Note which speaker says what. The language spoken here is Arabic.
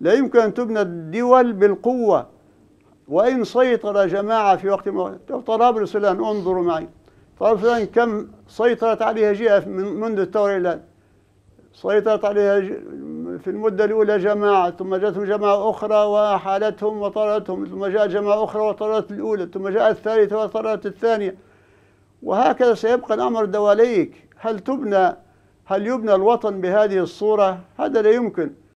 Speaker 1: لا يمكن أن تبنى الدول بالقوة وإن سيطر جماعة في وقت ما طرابلس الآن انظروا معي طرابلس الآن كم سيطرت عليها جهة من منذ الثورة إلى الآن سيطرت عليها في المدة الأولى جماعة ثم جاءتهم جماعة أخرى وحالتهم وطردتهم ثم جاءت جماعة أخرى وطردت الأولى ثم جاءت الثالثة وطردت الثانية وهكذا سيبقى الأمر دواليك هل تبنى هل يبنى الوطن بهذه الصورة هذا لا يمكن